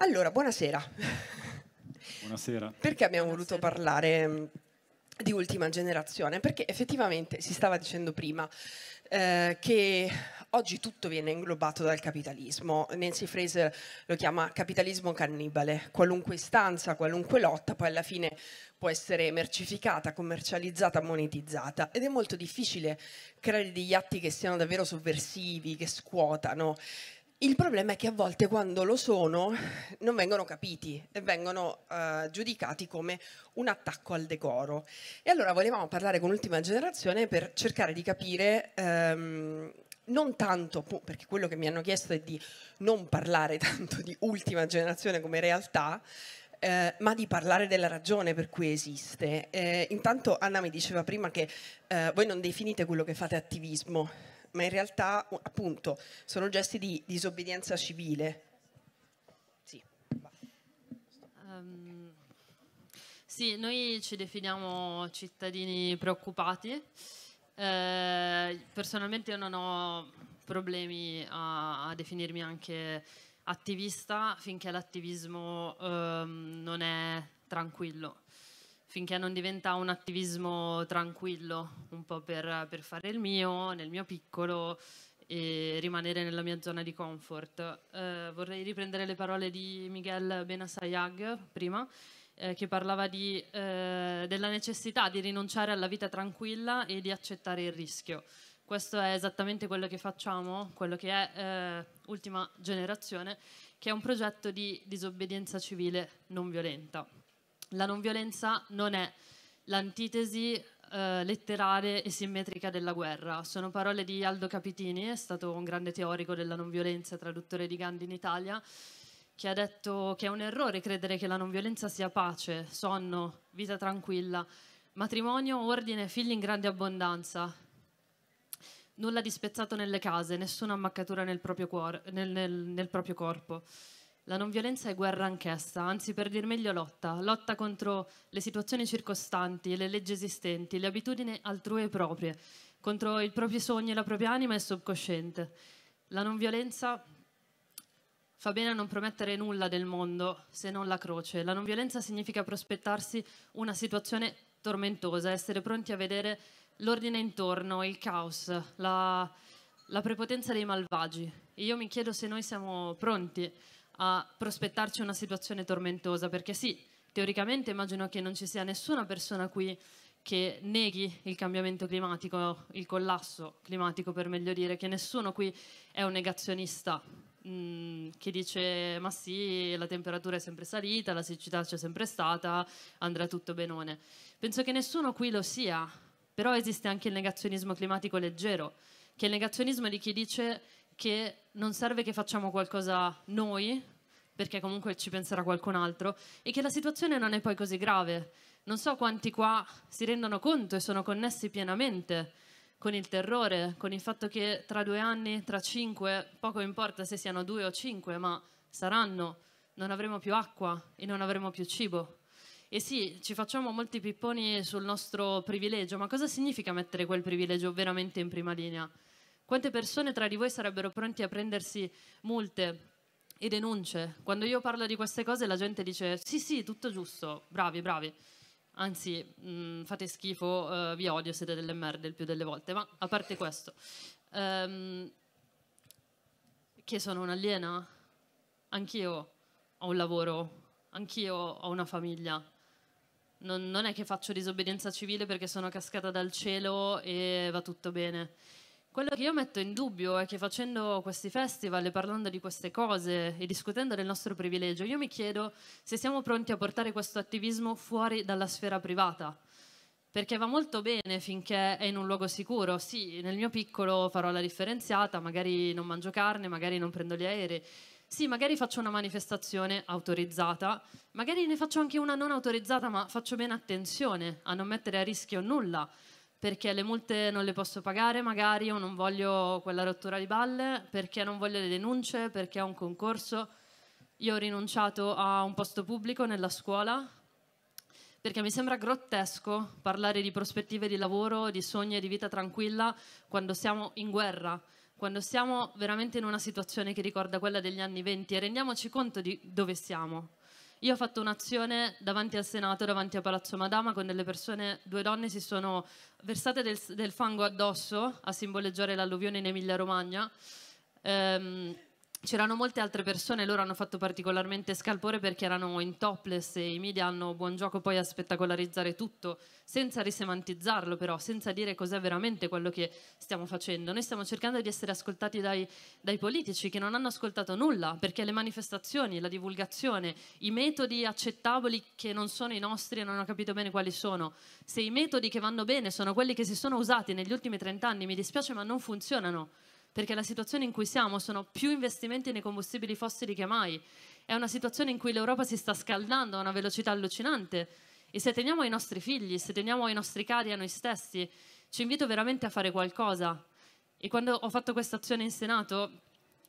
Allora, buonasera. Buonasera. Perché abbiamo buonasera. voluto parlare mm, di ultima generazione? Perché effettivamente si stava dicendo prima eh, che oggi tutto viene inglobato dal capitalismo. Nancy Fraser lo chiama capitalismo cannibale. Qualunque istanza, qualunque lotta, poi alla fine può essere mercificata, commercializzata, monetizzata ed è molto difficile creare degli atti che siano davvero sovversivi, che scuotano. Il problema è che a volte quando lo sono non vengono capiti e vengono eh, giudicati come un attacco al decoro. E allora volevamo parlare con l'ultima generazione per cercare di capire ehm, non tanto, perché quello che mi hanno chiesto è di non parlare tanto di ultima generazione come realtà, eh, ma di parlare della ragione per cui esiste. Eh, intanto Anna mi diceva prima che eh, voi non definite quello che fate attivismo, ma in realtà appunto sono gesti di disobbedienza civile. Sì, um, sì noi ci definiamo cittadini preoccupati. Eh, personalmente io non ho problemi a, a definirmi anche attivista finché l'attivismo ehm, non è tranquillo finché non diventa un attivismo tranquillo, un po' per, per fare il mio, nel mio piccolo e rimanere nella mia zona di comfort. Eh, vorrei riprendere le parole di Miguel Benasayag prima, eh, che parlava di, eh, della necessità di rinunciare alla vita tranquilla e di accettare il rischio. Questo è esattamente quello che facciamo, quello che è eh, Ultima Generazione, che è un progetto di disobbedienza civile non violenta la non violenza non è l'antitesi eh, letterale e simmetrica della guerra. Sono parole di Aldo Capitini, è stato un grande teorico della non violenza, traduttore di Gandhi in Italia, che ha detto che è un errore credere che la non violenza sia pace, sonno, vita tranquilla, matrimonio, ordine, figli in grande abbondanza. Nulla di spezzato nelle case, nessuna ammaccatura nel proprio, cuore, nel, nel, nel proprio corpo. La non violenza è guerra anch'essa, anzi per dir meglio lotta, lotta contro le situazioni circostanti, le leggi esistenti, le abitudini altrui e proprie, contro i propri sogni, la propria anima e il subconsciente. La non violenza fa bene a non promettere nulla del mondo se non la croce. La non violenza significa prospettarsi una situazione tormentosa, essere pronti a vedere l'ordine intorno, il caos, la, la prepotenza dei malvagi. E io mi chiedo se noi siamo pronti a prospettarci una situazione tormentosa, perché sì, teoricamente immagino che non ci sia nessuna persona qui che neghi il cambiamento climatico, il collasso climatico per meglio dire, che nessuno qui è un negazionista mh, mm, che dice ma sì, la temperatura è sempre salita, la siccità c'è sempre stata, andrà tutto benone. Penso che nessuno qui lo sia, però esiste anche il negazionismo climatico leggero, che è il negazionismo di chi dice che non serve che facciamo qualcosa noi, perché comunque ci penserà qualcun altro, e che la situazione non è poi così grave. Non so quanti qua si rendono conto e sono connessi pienamente con il terrore, con il fatto che tra due anni, tra cinque, poco importa se siano due o cinque, ma saranno, non avremo più acqua e non avremo più cibo. E sì, ci facciamo molti pipponi sul nostro privilegio, ma cosa significa mettere quel privilegio veramente in prima linea? Quante persone tra di voi sarebbero pronti a prendersi multe e denunce? Quando io parlo di queste cose la gente dice sì sì, tutto giusto, bravi, bravi. Anzi, mh, mm, fate schifo, uh, vi odio, siete delle merde il più delle volte, ma a parte questo. Um, che sono un'aliena? Anch'io ho un lavoro, anch'io ho una famiglia. Non, non è che faccio disobbedienza civile perché sono cascata dal cielo e va tutto bene quello che io metto in dubbio è che facendo questi festival e parlando di queste cose e discutendo del nostro privilegio, io mi chiedo se siamo pronti a portare questo attivismo fuori dalla sfera privata. Perché va molto bene finché è in un luogo sicuro. Sì, nel mio piccolo farò la differenziata, magari non mangio carne, magari non prendo gli aerei. Sì, magari faccio una manifestazione autorizzata, magari ne faccio anche una non autorizzata, ma faccio bene attenzione a non mettere a rischio nulla perché le multe non le posso pagare magari o non voglio quella rottura di balle, perché non voglio le denunce, perché ho un concorso. Io ho rinunciato a un posto pubblico nella scuola perché mi sembra grottesco parlare di prospettive di lavoro, di sogni e di vita tranquilla quando siamo in guerra, quando siamo veramente in una situazione che ricorda quella degli anni 20 e rendiamoci conto di dove siamo, io ho fatto un'azione davanti al Senato, davanti a Palazzo Madama, con delle persone, due donne si sono versate del, del fango addosso a simboleggiare l'alluvione in Emilia Romagna. Ehm, C'erano molte altre persone, loro hanno fatto particolarmente scalpore perché erano in topless e i media hanno buon gioco poi a spettacolarizzare tutto, senza risemantizzarlo però, senza dire cos'è veramente quello che stiamo facendo. Noi stiamo cercando di essere ascoltati dai, dai politici che non hanno ascoltato nulla, perché le manifestazioni, la divulgazione, i metodi accettabili che non sono i nostri e non ho capito bene quali sono, se i metodi che vanno bene sono quelli che si sono usati negli ultimi trent'anni, mi dispiace ma non funzionano perché la situazione in cui siamo sono più investimenti nei combustibili fossili che mai. È una situazione in cui l'Europa si sta scaldando a una velocità allucinante e se teniamo ai nostri figli, se teniamo ai nostri cari, a noi stessi, ci invito veramente a fare qualcosa. E quando ho fatto questa azione in Senato,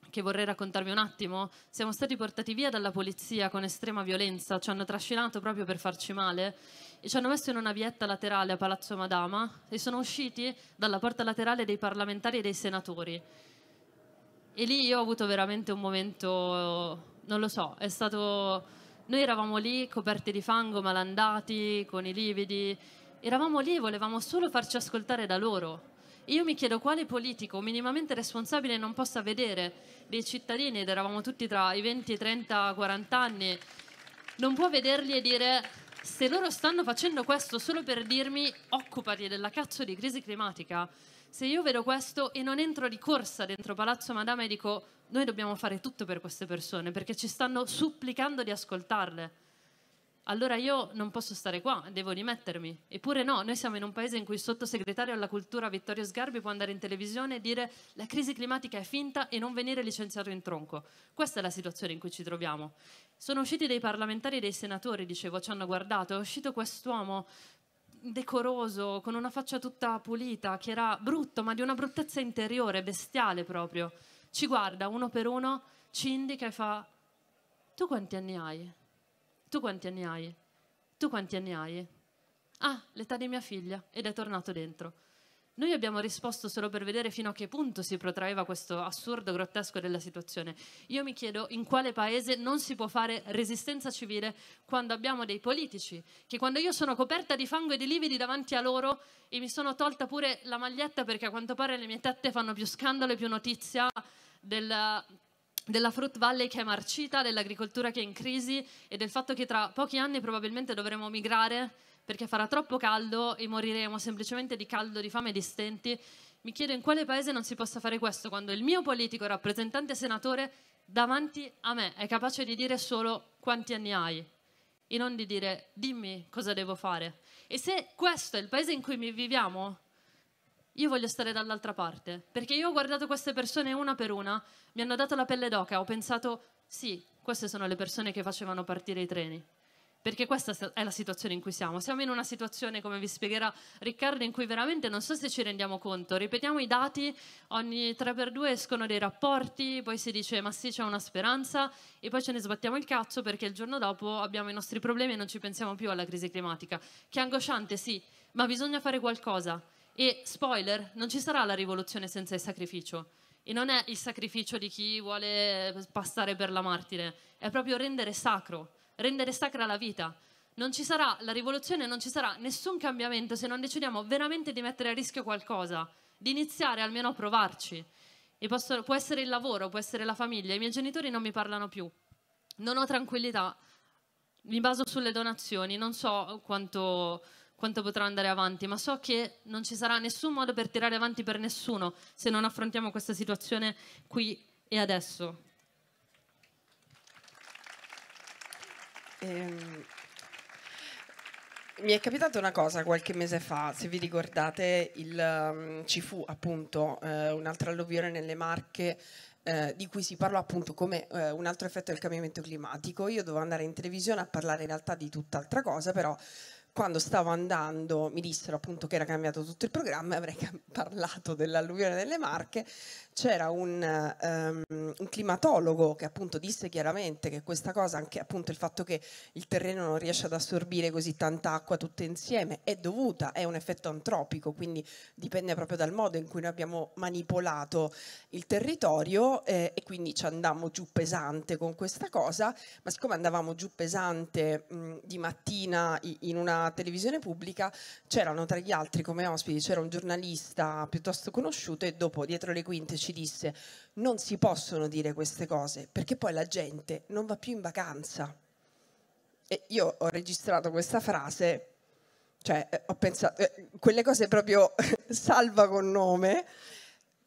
che vorrei raccontarvi un attimo, siamo stati portati via dalla polizia con estrema violenza, ci hanno trascinato proprio per farci male ci hanno messo in una vietta laterale a Palazzo Madama e sono usciti dalla porta laterale dei parlamentari e dei senatori. E lì io ho avuto veramente un momento, non lo so, è stato... Noi eravamo lì coperti di fango, malandati, con i lividi, eravamo lì e volevamo solo farci ascoltare da loro. Io mi chiedo quale politico minimamente responsabile non possa vedere dei cittadini, ed eravamo tutti tra i 20, 30, 40 anni, non può vederli e dire se loro stanno facendo questo solo per dirmi occupati della cazzo di crisi climatica, se io vedo questo e non entro di corsa dentro Palazzo Madama e dico noi dobbiamo fare tutto per queste persone perché ci stanno supplicando di ascoltarle allora io non posso stare qua, devo rimettermi. Eppure no, noi siamo in un paese in cui il sottosegretario alla cultura Vittorio Sgarbi può andare in televisione e dire la crisi climatica è finta e non venire licenziato in tronco. Questa è la situazione in cui ci troviamo. Sono usciti dei parlamentari e dei senatori, dicevo, ci hanno guardato, è uscito quest'uomo decoroso, con una faccia tutta pulita, che era brutto, ma di una bruttezza interiore, bestiale proprio. Ci guarda uno per uno, ci indica e fa tu quanti anni hai? tu quanti anni hai? Tu quanti anni hai? Ah, l'età di mia figlia, ed è tornato dentro. Noi abbiamo risposto solo per vedere fino a che punto si protraeva questo assurdo, grottesco della situazione. Io mi chiedo in quale paese non si può fare resistenza civile quando abbiamo dei politici che quando io sono coperta di fango e di lividi davanti a loro e mi sono tolta pure la maglietta perché a quanto pare le mie tette fanno più scandalo e più notizia del della Fruit Valley che è marcita, dell'agricoltura che è in crisi e del fatto che tra pochi anni probabilmente dovremo migrare perché farà troppo caldo e moriremo semplicemente di caldo, di fame e di stenti. Mi chiedo in quale paese non si possa fare questo quando il mio politico rappresentante senatore davanti a me è capace di dire solo quanti anni hai e non di dire dimmi cosa devo fare. E se questo è il paese in cui viviamo, io voglio stare dall'altra parte, perché io ho guardato queste persone una per una, mi hanno dato la pelle d'oca, ho pensato, sì, queste sono le persone che facevano partire i treni. Perché questa è la situazione in cui siamo. Siamo in una situazione, come vi spiegherà Riccardo, in cui veramente non so se ci rendiamo conto. Ripetiamo i dati, ogni 3x2 escono dei rapporti, poi si dice ma sì c'è una speranza e poi ce ne sbattiamo il cazzo perché il giorno dopo abbiamo i nostri problemi e non ci pensiamo più alla crisi climatica. Che è angosciante, sì, ma bisogna fare qualcosa. E spoiler, non ci sarà la rivoluzione senza il sacrificio. E non è il sacrificio di chi vuole passare per la martire, è proprio rendere sacro, rendere sacra la vita. Non ci sarà la rivoluzione, non ci sarà nessun cambiamento se non decidiamo veramente di mettere a rischio qualcosa, di iniziare almeno a provarci. Posso, può essere il lavoro, può essere la famiglia. I miei genitori non mi parlano più, non ho tranquillità, mi baso sulle donazioni, non so quanto quanto potrà andare avanti, ma so che non ci sarà nessun modo per tirare avanti per nessuno se non affrontiamo questa situazione qui e adesso. Eh, mi è capitata una cosa qualche mese fa, se vi ricordate, il, um, ci fu appunto eh, un'altra alluvione nelle Marche eh, di cui si parlò appunto come eh, un altro effetto del cambiamento climatico. Io dovevo andare in televisione a parlare in realtà di tutt'altra cosa, però quando stavo andando mi dissero appunto che era cambiato tutto il programma e avrei parlato dell'alluvione delle Marche, c'era un, um, un, climatologo che appunto disse chiaramente che questa cosa, anche appunto il fatto che il terreno non riesce ad assorbire così tanta acqua tutte insieme, è dovuta, è un effetto antropico, quindi dipende proprio dal modo in cui noi abbiamo manipolato il territorio eh, e quindi ci andammo giù pesante con questa cosa, ma siccome andavamo giù pesante mh, di mattina in una televisione pubblica c'erano tra gli altri come ospiti, c'era un giornalista piuttosto conosciuto e dopo dietro le quinte ci disse non si possono dire queste cose perché poi la gente non va più in vacanza. E io ho registrato questa frase cioè eh, ho pensato, eh, quelle cose proprio salva con nome,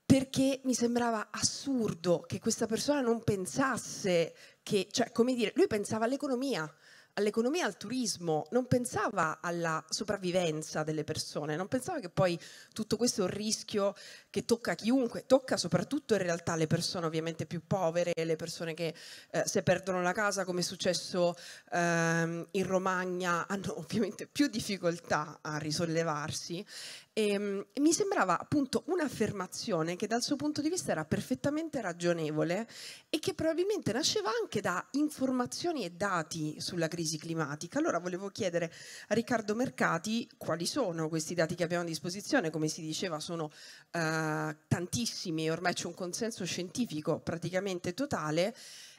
perché mi sembrava assurdo che questa persona non pensasse che, cioè come dire, lui pensava all'economia, all'economia, al turismo, non pensava alla sopravvivenza delle persone, non pensava che poi tutto questo rischio che tocca chiunque, tocca soprattutto in realtà le persone ovviamente più povere, le persone che eh, se perdono la casa, come è successo ehm, in Romagna, hanno ovviamente più difficoltà a risollevarsi. E, ehm, mi sembrava appunto un'affermazione che dal suo punto di vista era perfettamente ragionevole e che probabilmente nasceva anche da informazioni e dati sulla crisi climatica. Allora volevo chiedere a Riccardo Mercati quali sono questi dati che abbiamo a disposizione, come si diceva sono eh, eh, tantissimi, ormai c'è un consenso scientifico praticamente totale,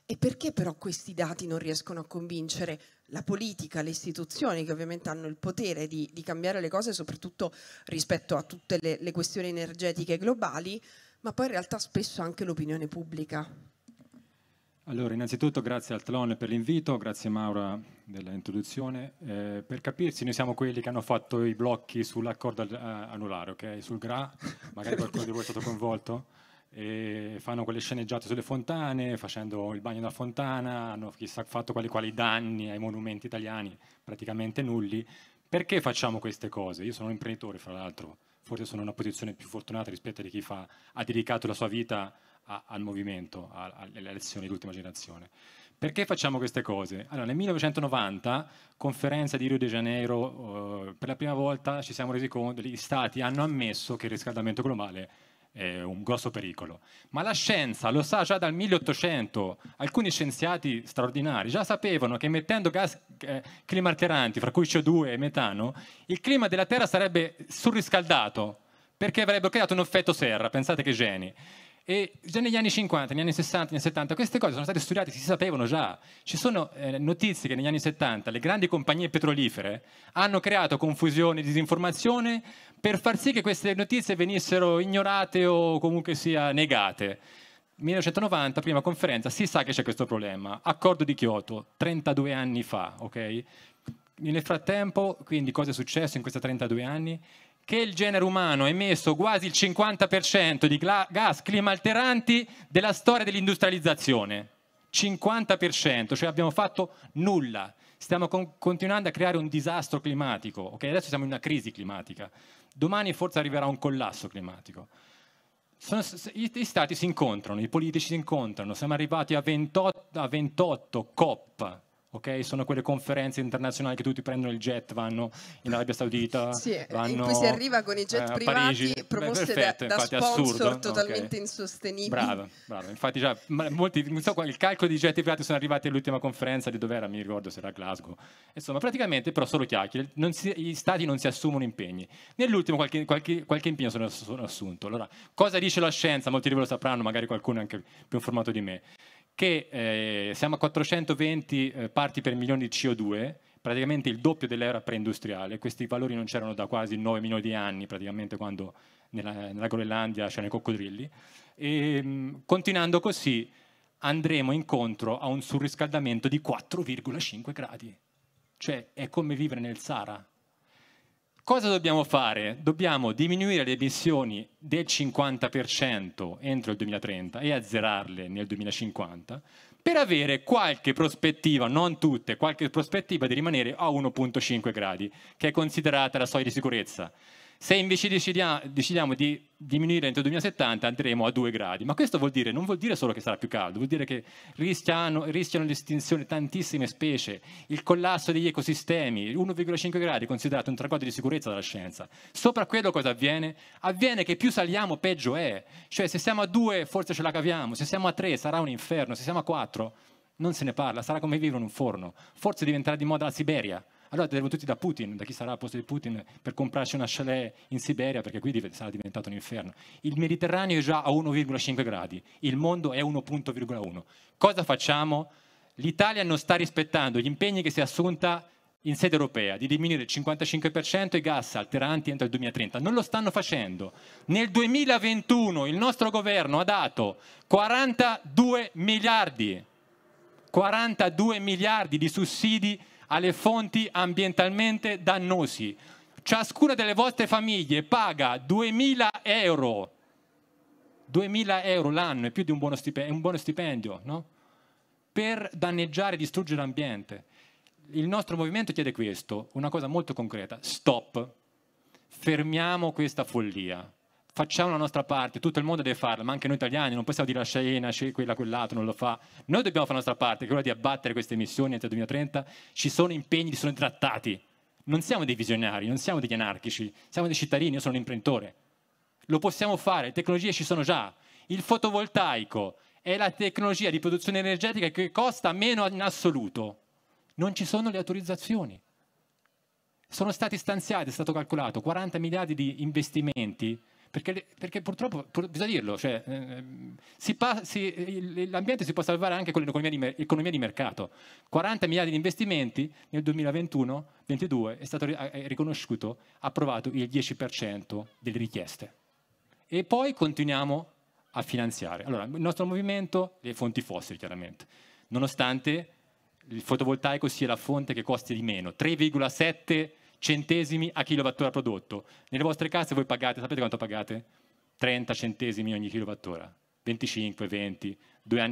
e perché però questi dati non riescono a convincere la politica, le istituzioni che ovviamente hanno il potere di, di cambiare le cose, soprattutto rispetto a tutte le, le questioni energetiche globali, ma poi in realtà spesso anche l'opinione pubblica? Allora, innanzitutto grazie al Tlon per l'invito, grazie Maura dell'introduzione. Eh, per capirsi, noi siamo quelli che hanno fatto i blocchi sull'accordo anulare, ok? Sul GRA, magari qualcuno di voi è stato coinvolto, e fanno quelle sceneggiate sulle fontane, facendo il bagno da fontana, hanno chissà fatto quali quali danni ai monumenti italiani, praticamente nulli. Perché facciamo queste cose? Io sono un imprenditore, fra l'altro, forse sono in una posizione più fortunata rispetto a chi fa, ha dedicato la sua vita a, al movimento, alle elezioni dell'ultima generazione. Perché facciamo queste cose? Allora, nel 1990, conferenza di Rio de Janeiro, eh, per la prima volta ci siamo resi conto, gli stati hanno ammesso che il riscaldamento globale è un grosso pericolo. Ma la scienza lo sa già dal 1800, alcuni scienziati straordinari già sapevano che emettendo gas eh, climalteranti, fra cui CO2 e metano, il clima della Terra sarebbe surriscaldato, perché avrebbe creato un effetto serra, pensate che geni. E già negli anni 50, negli anni 60, negli anni 70, queste cose sono state studiate, si sapevano già. Ci sono eh, notizie che negli anni 70 le grandi compagnie petrolifere hanno creato confusione, e disinformazione per far sì che queste notizie venissero ignorate o comunque sia negate. 1990, prima conferenza, si sa che c'è questo problema. Accordo di Kyoto, 32 anni fa, ok? Nel frattempo, quindi cosa è successo in questi 32 anni? che il genere umano ha emesso quasi il 50% di gas climalteranti della storia dell'industrializzazione. 50%, cioè abbiamo fatto nulla. Stiamo con continuando a creare un disastro climatico, okay? adesso siamo in una crisi climatica, domani forse arriverà un collasso climatico. Sono, i, i, stati si incontrano, i politici si incontrano, siamo arrivati a 28, a 28 COP, Okay? Sono quelle conferenze internazionali che tutti prendono il jet, vanno in Arabia Saudita, sì, vanno, in cui si arriva con i jet eh, privati Parigi. proposte Beh, perfetto, da, da sponsor assurdo. totalmente okay. insostenibili. Brava, brava. Infatti già molti, so, il calcolo di jet privati sono arrivati all'ultima conferenza di dov'era, mi ricordo se era a Glasgow. Insomma, praticamente però solo chiacchiere, si, gli stati non si assumono impegni. Nell'ultimo qualche, qualche, qualche impegno sono, sono assunto. Allora, cosa dice la scienza? Molti di voi lo sapranno, magari qualcuno è anche più informato di me che eh, siamo a 420 eh, parti per milione di CO2, praticamente il doppio dell'era preindustriale, questi valori non c'erano da quasi 9 milioni di anni, praticamente quando nella, nella Groenlandia c'erano i coccodrilli, e ehm, mh, continuando così andremo incontro a un surriscaldamento di 4,5 gradi, cioè è come vivere nel Sahara, Cosa dobbiamo fare? Dobbiamo diminuire le emissioni del 50% entro il 2030 e azzerarle nel 2050 per avere qualche prospettiva, non tutte, qualche prospettiva di rimanere a 1.5 gradi, che è considerata la soglia di sicurezza. Se invece decidia, decidiamo di diminuire entro il 2070 andremo a 2 gradi, ma questo vuol dire, non vuol dire solo che sarà più caldo, vuol dire che rischiano, rischiano l'estinzione tantissime specie, il collasso degli ecosistemi, 1,5 gradi è considerato un traguardo di sicurezza dalla scienza. Sopra quello cosa avviene? Avviene che più saliamo peggio è, cioè se siamo a 2 forse ce la caviamo, se siamo a 3 sarà un inferno, se siamo a 4 non se ne parla, sarà come vivere in un forno, forse diventerà di moda la Siberia, allora derivano tutti da Putin, da chi sarà al posto di Putin, per comprarci una chalet in Siberia, perché qui div- sarà diventato un inferno. Il Mediterraneo è già a 1,5 gradi, il mondo è 1,1. Cosa facciamo? L'Italia non sta rispettando gli impegni che si è assunta in sede europea di diminuire il 55% i gas alteranti entro il 2030. Non lo stanno facendo. Nel 2021 il nostro governo ha dato 42 miliardi, 42 miliardi di sussidi alle fonti ambientalmente dannosi. Ciascuna delle vostre famiglie paga 2.000 euro, 2.000 euro l'anno, è più di un buono stipendio, un buono stipendio no? per danneggiare e distruggere l'ambiente. Il nostro movimento chiede questo, una cosa molto concreta, stop, fermiamo questa follia facciamo la nostra parte, tutto il mondo deve farla, ma anche noi italiani, non possiamo dire a Shaena, quella, quell'altro non lo fa. Noi dobbiamo fare la nostra parte, che è quella di abbattere queste emissioni entro il 2030. Ci sono impegni, ci sono trattati. Non siamo dei visionari, non siamo degli anarchici, siamo dei cittadini, io sono un imprenditore. Lo possiamo fare, le tecnologie ci sono già. Il fotovoltaico è la tecnologia di produzione energetica che costa meno in assoluto. Non ci sono le autorizzazioni. Sono stati stanziati, è stato calcolato, 40 miliardi di investimenti perché, perché purtroppo, pur, bisogna dirlo, cioè, eh, si pa, si, l'ambiente si può salvare anche con l'economia di, l'economia di, mercato. 40 miliardi di investimenti nel 2021-22 è stato è eh, riconosciuto, approvato il 10% delle richieste. E poi continuiamo a finanziare. Allora, il nostro movimento, le fonti fossili chiaramente, nonostante il fotovoltaico sia la fonte che costi di meno, 3,7 miliardi centesimi a kilowattora prodotto. Nelle vostre case voi pagate, sapete quanto pagate? 30 centesimi ogni kilowattora, 25, 20,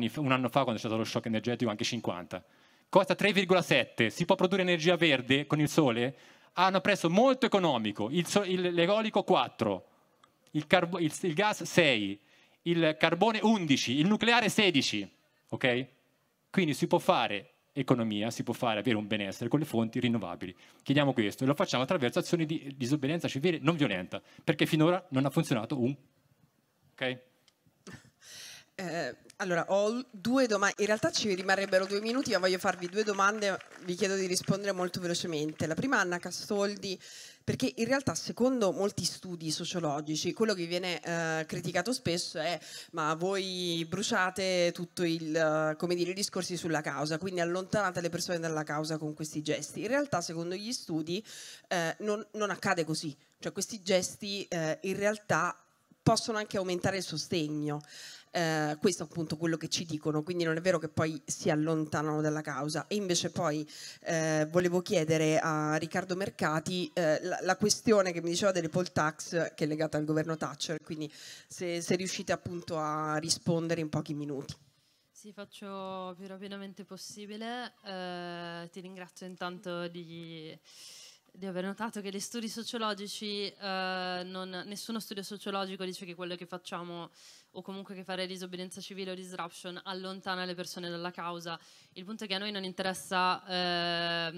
fa, un anno fa quando c'è stato lo shock energetico anche 50. Costa 3,7, si può produrre energia verde con il sole a un prezzo molto economico, il il, l'eolico 4, il, carbo, il gas 6, il carbone 11, il nucleare 16, ok? Quindi si può fare economia si può fare avere un benessere con le fonti rinnovabili. Chiediamo questo e lo facciamo attraverso azioni di disobbedienza civile non violenta, perché finora non ha funzionato un... Okay? Eh, allora, ho due domande, in realtà ci rimarrebbero due minuti, ma voglio farvi due domande, vi chiedo di rispondere molto velocemente. La prima, Anna Castoldi, perché in realtà secondo molti studi sociologici quello che viene eh, criticato spesso è ma voi bruciate tutto il, come dire, i discorsi sulla causa, quindi allontanate le persone dalla causa con questi gesti. In realtà secondo gli studi eh, non, non, accade così, cioè questi gesti eh, in realtà possono anche aumentare il sostegno. Eh, questo è appunto quello che ci dicono, quindi non è vero che poi si allontanano dalla causa. E invece poi eh, volevo chiedere a Riccardo Mercati eh, la, la, questione che mi diceva delle poll tax che è legata al governo Thatcher, quindi se, se riuscite appunto a rispondere in pochi minuti. Sì, faccio più rapidamente possibile. Eh, ti ringrazio intanto di di aver notato che gli studi sociologici, eh, non, nessuno studio sociologico dice che quello che facciamo o comunque che fare disobbedienza civile o disruption allontana le persone dalla causa. Il punto è che a noi non interessa eh,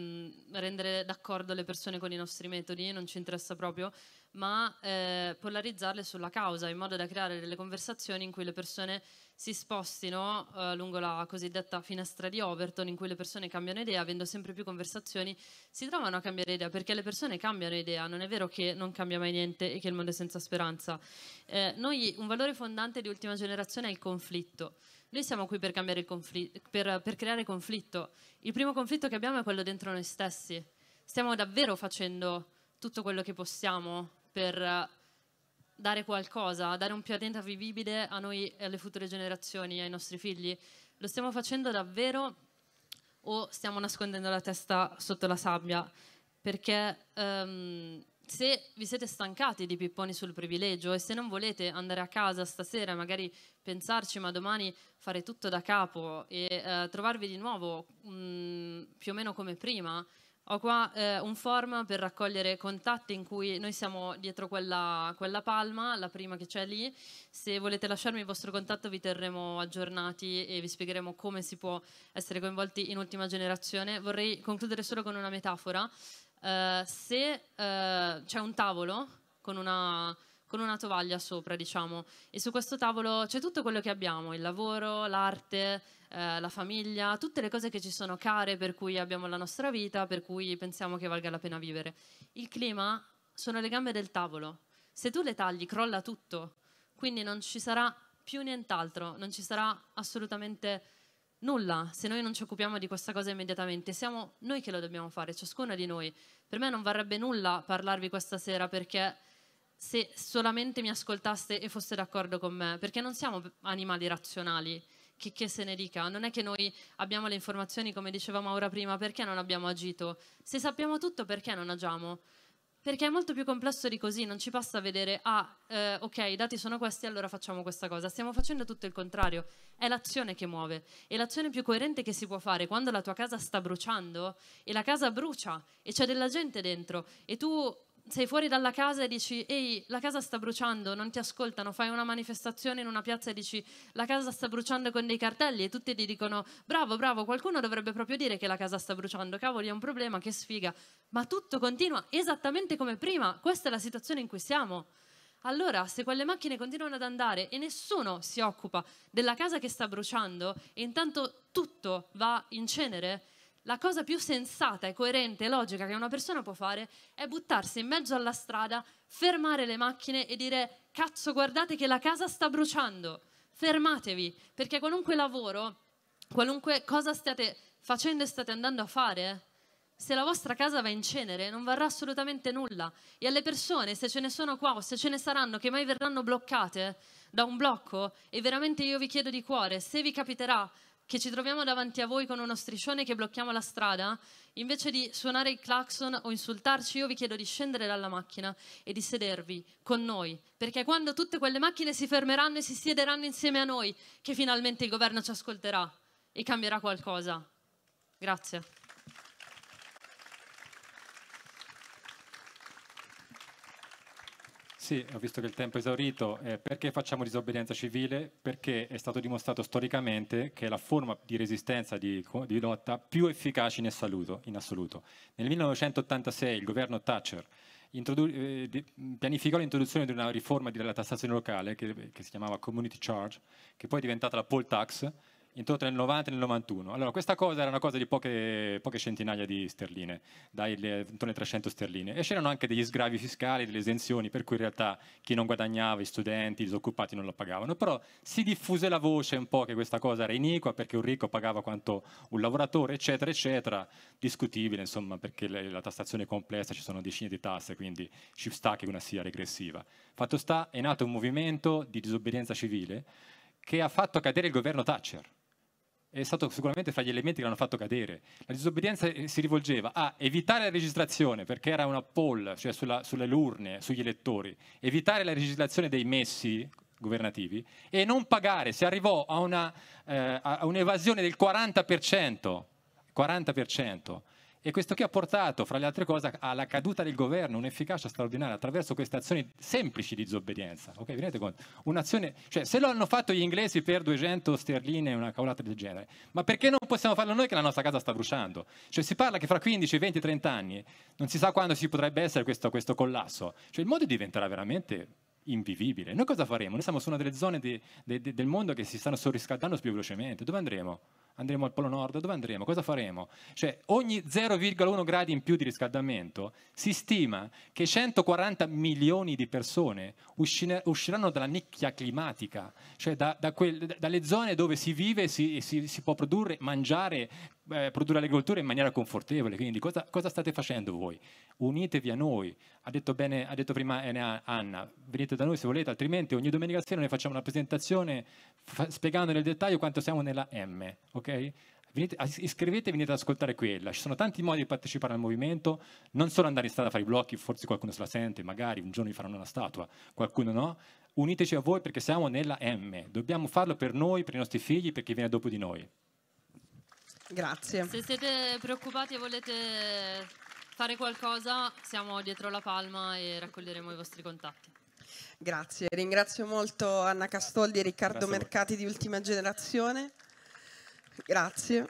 rendere d'accordo le persone con i nostri metodi, non ci interessa proprio, ma eh, polarizzarle sulla causa in modo da creare delle conversazioni in cui le persone si spostino eh, lungo la cosiddetta finestra di Overton in cui le persone cambiano idea, avendo sempre più conversazioni, si trovano a cambiare idea perché le persone cambiano idea, non è vero che non cambia mai niente e che il mondo è senza speranza. Eh, noi un valore fondante di ultima generazione è il conflitto. Noi siamo qui per, per, per creare conflitto. Il primo conflitto che abbiamo è quello dentro noi stessi. Stiamo davvero facendo tutto quello che possiamo per eh, dare qualcosa, dare un pianeta vivibile a noi e alle future generazioni, ai nostri figli. Lo stiamo facendo davvero o stiamo nascondendo la testa sotto la sabbia? Perché um, se vi siete stancati di pipponi sul privilegio e se non volete andare a casa stasera e magari pensarci ma domani fare tutto da capo e uh, trovarvi di nuovo um, più o meno come prima, ho qua eh, un form per raccogliere contatti in cui noi siamo dietro quella, quella palma, la prima che c'è lì. Se volete lasciarmi il vostro contatto vi terremo aggiornati e vi spiegheremo come si può essere coinvolti in ultima generazione. Vorrei concludere solo con una metafora. Eh, se eh, c'è un tavolo con una con una tovaglia sopra, diciamo. E su questo tavolo c'è tutto quello che abbiamo, il lavoro, l'arte, eh, la famiglia, tutte le cose che ci sono care, per cui abbiamo la nostra vita, per cui pensiamo che valga la pena vivere. Il clima sono le gambe del tavolo. Se tu le tagli, crolla tutto. Quindi non ci sarà più nient'altro, non ci sarà assolutamente nulla se noi non ci occupiamo di questa cosa immediatamente. Siamo noi che lo dobbiamo fare, ciascuno di noi. Per me non varrebbe nulla parlarvi questa sera perché se solamente mi ascoltaste e foste d'accordo con me, perché non siamo animali razionali, che se ne dica, non è che noi abbiamo le informazioni come diceva Maura prima, perché non abbiamo agito? Se sappiamo tutto perché non agiamo? Perché è molto più complesso di così, non ci basta vedere, ah, eh, ok, i dati sono questi, allora facciamo questa cosa. Stiamo facendo tutto il contrario, è l'azione che muove. E l'azione più coerente che si può fare quando la tua casa sta bruciando e la casa brucia e c'è della gente dentro e tu sei fuori dalla casa e dici ehi la casa sta bruciando, non ti ascoltano, fai una manifestazione in una piazza e dici la casa sta bruciando con dei cartelli e tutti ti dicono bravo bravo qualcuno dovrebbe proprio dire che la casa sta bruciando, cavoli è un problema, che sfiga, ma tutto continua esattamente come prima, questa è la situazione in cui siamo. Allora, se quelle macchine continuano ad andare e nessuno si occupa della casa che sta bruciando e intanto tutto va in cenere, la cosa più sensata e coerente e logica che una persona può fare è buttarsi in mezzo alla strada, fermare le macchine e dire cazzo guardate che la casa sta bruciando, fermatevi, perché qualunque lavoro, qualunque cosa stiate facendo e state andando a fare, se la vostra casa va in cenere non varrà assolutamente nulla e alle persone, se ce ne sono qua o se ce ne saranno, che mai verranno bloccate da un blocco, e veramente io vi chiedo di cuore, se vi capiterà che ci troviamo davanti a voi con uno striscione che blocchiamo la strada, invece di suonare il clacson o insultarci, io vi chiedo di scendere dalla macchina e di sedervi con noi, perché quando tutte quelle macchine si fermeranno e si siederanno insieme a noi, che finalmente il governo ci ascolterà e cambierà qualcosa. Grazie. Sì, ho visto che il tempo è esaurito. Eh, perché facciamo disobbedienza civile? Perché è stato dimostrato storicamente che è la forma di resistenza di, di lotta più efficace in assoluto, in assoluto. Nel 1986 il governo Thatcher eh, pianificò l'introduzione di una riforma della tassazione locale che, che si chiamava Community Charge, che poi è diventata la poll tax, intorno nel 90 e nel 91. Allora, questa cosa era una cosa di poche, poche centinaia di sterline, dai intorno ai 300 sterline, e c'erano anche degli sgravi fiscali, delle esenzioni, per cui in realtà chi non guadagnava, i studenti, i disoccupati non la pagavano, però si diffuse la voce un po' che questa cosa era iniqua, perché un ricco pagava quanto un lavoratore, eccetera, eccetera, discutibile, insomma, perché la tassazione è complessa, ci sono decine di tasse, quindi ci sta che una sia regressiva. Fatto sta, è nato un movimento di disobbedienza civile che ha fatto cadere il governo Thatcher è stato sicuramente fra gli elementi che l'hanno fatto cadere. La disobbedienza eh, si rivolgeva a evitare la registrazione, perché era una poll, cioè sulla, sulle urne, sugli elettori, evitare la registrazione dei messi governativi e non pagare. Si arrivò a, una, eh, a un'evasione del 40%. 40% e questo che ha portato, fra le altre cose, alla caduta del governo, un'efficacia straordinaria attraverso queste azioni semplici di disobbedienza. Ok, vi conto? Un'azione, cioè, se lo hanno fatto gli inglesi per 200 sterline e una cavolata del genere, ma perché non possiamo farlo noi che la nostra casa sta bruciando? Cioè, si parla che fra 15, 20, 30 anni non si sa quando ci potrebbe essere questo, questo collasso. Cioè, il mondo diventerà veramente invivibile. Noi cosa faremo? Noi siamo su una delle zone di, de, de, del mondo che si stanno sorriscaldando più velocemente. Dove andremo? andremo al Polo Nord, dove andremo? Cosa faremo? Cioè ogni 0,1 gradi in più di riscaldamento si stima che 140 milioni di persone usciranno dalla nicchia climatica, cioè da, da quel, dalle zone dove si vive e si, si, si, può produrre, mangiare, eh, produrre l'agricoltura in maniera confortevole. Quindi cosa, cosa, state facendo voi? Unitevi a noi. Ha detto, bene, ha detto prima Anna, venite da noi se volete, altrimenti ogni domenica sera noi facciamo una presentazione fa, spiegando nel dettaglio quanto siamo nella M. Okay? ok? Venite, iscrivetevi e venite ad ascoltare quella. Ci sono tanti modi di partecipare al movimento, non solo andare in strada a fare i blocchi, forse qualcuno se la sente, magari un giorno vi faranno una statua, qualcuno no. Uniteci a voi perché siamo nella M. Dobbiamo farlo per noi, per i nostri figli, per chi viene dopo di noi. Grazie. Se siete preoccupati e volete fare qualcosa, siamo dietro la palma e raccoglieremo i vostri contatti. Grazie, ringrazio molto Anna Castoldi e Riccardo Mercati di Ultima Generazione. Grazie.